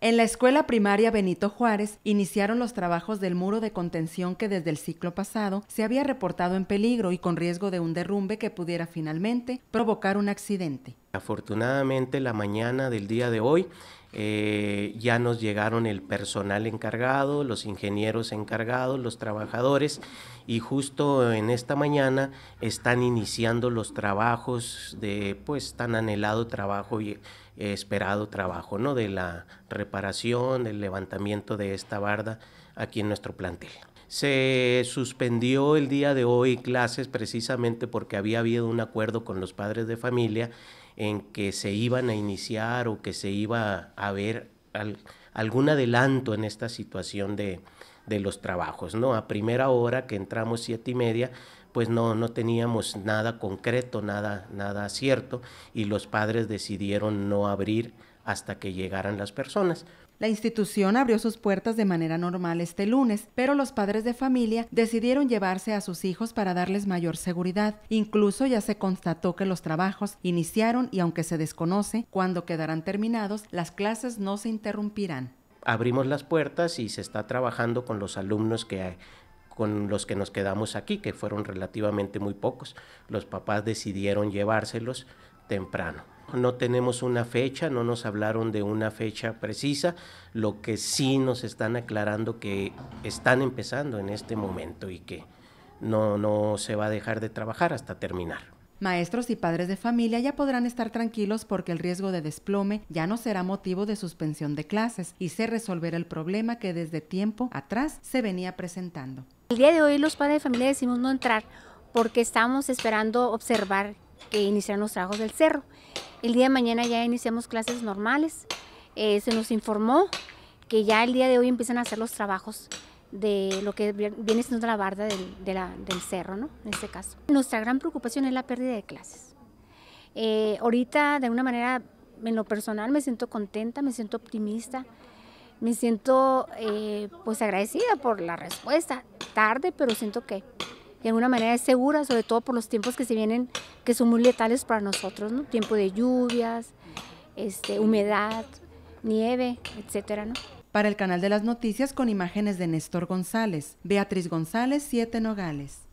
En la escuela primaria Benito Juárez iniciaron los trabajos del muro de contención que desde el ciclo pasado se había reportado en peligro y con riesgo de un derrumbe que pudiera finalmente provocar un accidente. Afortunadamente la mañana del día de hoy eh, ya nos llegaron el personal encargado, los ingenieros encargados, los trabajadores y justo en esta mañana están iniciando los trabajos de pues tan anhelado trabajo y esperado trabajo, ¿no? De la reparación, del levantamiento de esta barda aquí en nuestro plantel. Se suspendió el día de hoy clases precisamente porque había habido un acuerdo con los padres de familia en que se iban a iniciar o que se iba a ver algún adelanto en esta situación de, de los trabajos, ¿no? A primera hora que entramos siete y media, pues no, no teníamos nada concreto, nada, nada cierto, y los padres decidieron no abrir hasta que llegaran las personas. La institución abrió sus puertas de manera normal este lunes, pero los padres de familia decidieron llevarse a sus hijos para darles mayor seguridad. Incluso ya se constató que los trabajos iniciaron y aunque se desconoce cuándo quedarán terminados, las clases no se interrumpirán. Abrimos las puertas y se está trabajando con los alumnos que con los que nos quedamos aquí, que fueron relativamente muy pocos. Los papás decidieron llevárselos temprano no tenemos una fecha, no nos hablaron de una fecha precisa, lo que sí nos están aclarando que están empezando en este momento y que no, no se va a dejar de trabajar hasta terminar. Maestros y padres de familia ya podrán estar tranquilos porque el riesgo de desplome ya no será motivo de suspensión de clases y se resolverá el problema que desde tiempo atrás se venía presentando. El día de hoy los padres de familia decimos no entrar porque estamos esperando observar que iniciaron los trabajos del cerro. El día de mañana ya iniciamos clases normales. Eh, se nos informó que ya el día de hoy empiezan a hacer los trabajos de lo que viene siendo la barda del, cerro, ¿no? En este caso. Nuestra gran preocupación es la pérdida de clases. Eh, ahorita, de una manera, en lo personal, me siento contenta, me siento optimista, me siento eh, pues agradecida por la respuesta. Tarde, pero siento que de alguna manera es segura, sobre todo por los tiempos que se vienen, que son muy letales para nosotros, ¿no? Tiempo de lluvias, este, humedad, nieve, etcétera, ¿no? Para el canal de las noticias con imágenes de Néstor González, Beatriz González, Siete Nogales.